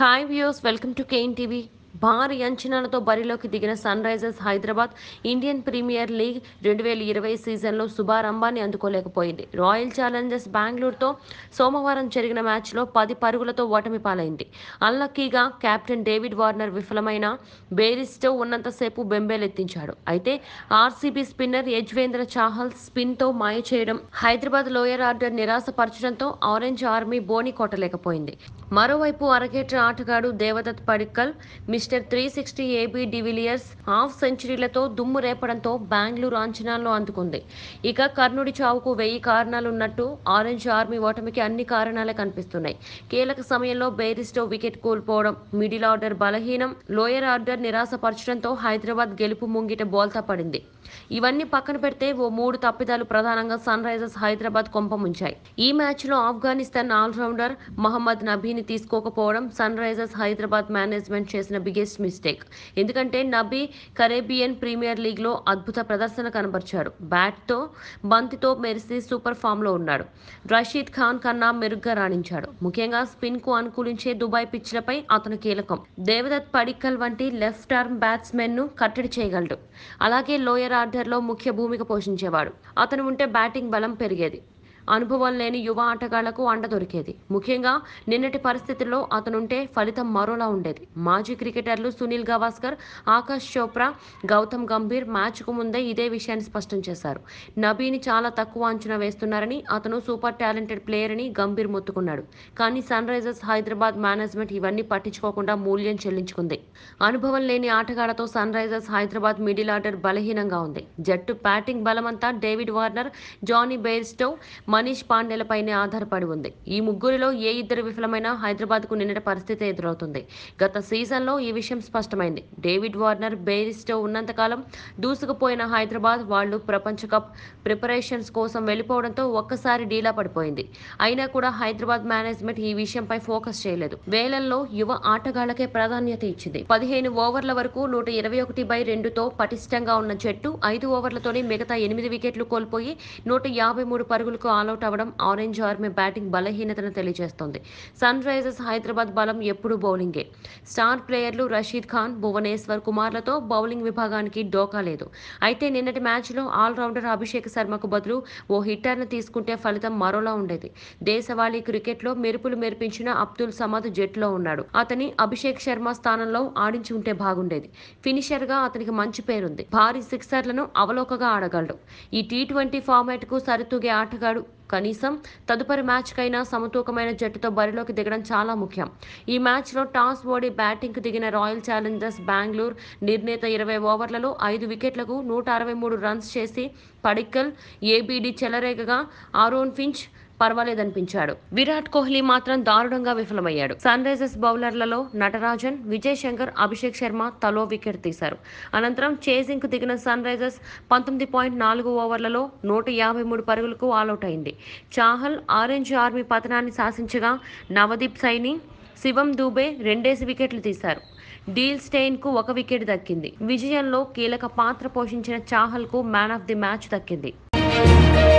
Hi viewers, welcome to KNTV. భారీ అంచనాలతో బరిలోకి దిగిన Sunrisers Hyderabad Indian Premier League రెండు వేల ఇరవై సీజన్లో శుభారంభాన్ని అందుకోలేకపోయింది రాయల్ ఛాలెంజర్స్ బెంగళూరుతో సోమవారం జరిగిన మ్యాచ్లో పది పరుగులతో ఓటమి పాలైంది అల్లక్కీగా కెప్టెన్ డేవిడ్ వార్నర్ విఫలమైన బేరిస్టో ఉన్నంతసేపు బెంబేలెత్తించాడు అయితే ఆర్సీబీ స్పిన్నర్ యజ్వేంద్ర చాహల్ స్పిన్తో మాయ చేయడం హైదరాబాద్ లోయర్ ఆర్డర్ నిరాశపరచడంతో ఆరెంజ్ ఆర్మీ బోని కొట్టలేకపోయింది మరోవైపు అరగేట్ర ఆటగాడు Devdutt Padikkal miss mister three sixty AB de Villiers half సెంచరీలతో దుమ్ము రేపడంతో బెంగళూరు అంచనాల్లో అందుకుంది ఇక కర్ణుడి చావుకు వెయ్యి కారణాలున్నట్టు ఆరెంజ్ ఆర్మీ ఓటమికి అన్ని కారణాలే కనిపిస్తున్నాయి కీలక సమయంలో బెయిరిస్టో వికెట్ కోల్పోవడం మిడిల్ ఆర్డర్ బలహీనం లోయర్ ఆర్డర్ నిరాశపరచడంతో హైదరాబాద్ గెలుపు ముంగిట బోల్తా పడింది ఇవన్నీ పక్కన పెడితే ఓ మూడు తప్పిదాలు ప్రధానంగా సన్ రైజర్స్ హైదరాబాద్ కొంపముంచాయి ఈ మ్యాచ్లో ఆఫ్ఘనిస్తాన్ ఆల్రౌండర్ మహమ్మద్ నబీని తీసుకోకపోవడం సన్ రైజర్స్ హైదరాబాద్ మేనేజ్మెంట్ చేసిన బిగ్గెస్ట్ మిస్టేక్ ఎందుకంటే నబీ కరేబియన్ ప్రీమియర్ లీగ్లో అద్భుత ప్రదర్శన కనబరిచాడు బ్యాట్తో బంతితో మెరిసి సూపర్ ఫామ్లో ఉన్నాడు రషీద్ ఖాన్ కన్నా మెరుగ్గా రాణించాడు ముఖ్యంగా స్పిన్కు అనుకూలించే దుబాయ్ పిచ్లపై అతను కీలకం దేవదత్ పడిక్కల్ వంటి లెఫ్ట్ ఆర్మ్ బ్యాట్స్మెన్ను కట్టడి చేయగలడు అలాగే లోయర్ ఆర్డర్లో ముఖ్య భూమిక పోషించేవాడు అతను ఉంటే బ్యాటింగ్ బలం పెరిగేది అనుభవం లేని యువ ఆటగాళ్లకు అండ దొరికేది ముఖ్యంగా నిన్నటి పరిస్థితుల్లో అతనుంటే ఫలితం మరోలా ఉండేది మాజీ క్రికెటర్లు సునీల్ గవాస్కర్ ఆకాష్ చోప్రా గౌతమ్ గంభీర్ మ్యాచ్కు ముందే ఇదే విషయాన్ని స్పష్టం చేశారు నబీని చాలా తక్కువ అంచనా వేస్తున్నారని అతను సూపర్ టాలెంటెడ్ ప్లేయర్ అని గంభీర్ మొత్తుకున్నాడు కానీ సన్ రైజర్స్ హైదరాబాద్ మేనేజ్మెంట్ ఇవన్నీ పట్టించుకోకుండా మూల్యం చెల్లించుకుంది అనుభవం లేని ఆటగాళ్లతో Sunrisers Hyderabad middle order బలహీనంగా ఉంది జట్టు బ్యాటింగ్ బలమంతా David Warner Jonny Bairstow Manish పాండేలపైనే ఆధారపడి ఉంది ఈ ముగ్గురిలో ఏ ఇద్దరు విఫలమైనా హైదరాబాద్కు నిన్నటి పరిస్థితి ఎదురవుతుంది గత సీజన్లో ఈ విషయం స్పష్టమైంది డేవిడ్ వార్నర్ బేరిస్టో ఉన్నంతకాలం దూసుకుపోయిన హైదరాబాద్ వాళ్ళు ప్రపంచ కప్ ప్రిపరేషన్స్ కోసం వెళ్ళిపోవడంతో ఒక్కసారి డీలా పడిపోయింది అయినా కూడా హైదరాబాద్ మేనేజ్మెంట్ ఈ విషయంపై ఫోకస్ చేయలేదు వేలల్లో యువ ఆటగాళ్లకే ప్రాధాన్యత ఇచ్చింది పదిహేను ఓవర్ల వరకు నూట ఇరవై ఒకటి బై రెండుతో పటిష్టంగా ఉన్న జట్టు ఐదు ఓవర్లతోనే మిగతా ఎనిమిది వికెట్లు కోల్పోయి నూట యాభై మూడు పరుగులకు ఆల్అౌట్ అవ్వడం ఆరెంజ్ ఆర్మీ బ్యాటింగ్ బలహీనతను తెలియజేస్తోంది సన్ రైజర్స్ హైదరాబాద్ బలం ఎప్పుడూ బౌలింగే స్టార్ ప్లేయర్లు రషీద్ ఖాన్ భువనేశ్వర్ కుమార్లతో బౌలింగ్ విభాగానికి డోకా లేదు అయితే నిన్నటి మ్యాచ్లో ఆల్రౌండర్ అభిషేక్ శర్మకు బదులు ఓ హిట్టర్ను తీసుకుంటే ఫలితం మరోలా ఉండేది దేశవాళీ క్రికెట్లో మెరుపులు మెరిపించిన అబ్దుల్ సమద్ జట్లో ఉన్నాడు అతని అభిషేక్ శర్మ స్థానంలో ఆడించి ఉంటే బాగుండేది ఫినిషర్గా అతనికి మంచి పేరుంది భారీ సిక్సర్లను అవలోకగా ఆడగలడు ఈ టీ ట్వంటీ ఫార్మాట్కు సరితూగే ఆటగాడు కనీసం తదుపరి మ్యాచ్కైనా సమతూకమైన జట్టుతో బరిలోకి దిగడం చాలా ముఖ్యం ఈ మ్యాచ్లో టాస్ ఓడి బ్యాటింగ్కు దిగిన రాయల్ ఛాలెంజర్స్ బెంగళూరు నిర్ణీత ఇరవై ఓవర్లలో ఐదు వికెట్లకు నూట అరవై మూడు రన్స్ చేసి పడిక్కల్ ఏబీడీ చెలరేగగా ఆరోన్ ఫించ్ పర్వాలేదనిపించాడు విరాట్ కోహ్లీ మాత్రం దారుణంగా విఫలమయ్యాడు సన్ రైజర్స్ బౌలర్లలో నటరాజన్ విజయ్ శంకర్ అభిషేక్ శర్మ తలో వికెట్ తీశారు అనంతరం చేజింగ్ కు దిగిన సన్ రైజర్స్ పంతొమ్మిది పాయింట్ నాలుగు ఓవర్లలో నూట యాభై మూడు పరుగులకు ఆల్అౌట్ అయింది చాహల్ ఆరెంజ్ ఆర్మీ పతనాన్ని శాసించగా నవదీప్ సైని శివం దూబే రెండేసి వికెట్లు తీశారు డీల్ స్టెయిన్ కు ఒక వికెట్ దక్కింది విజయంలో కీలక పాత్ర పోషించిన చాహల్ కు మ్యాన్ ఆఫ్ ది మ్యాచ్ దక్కింది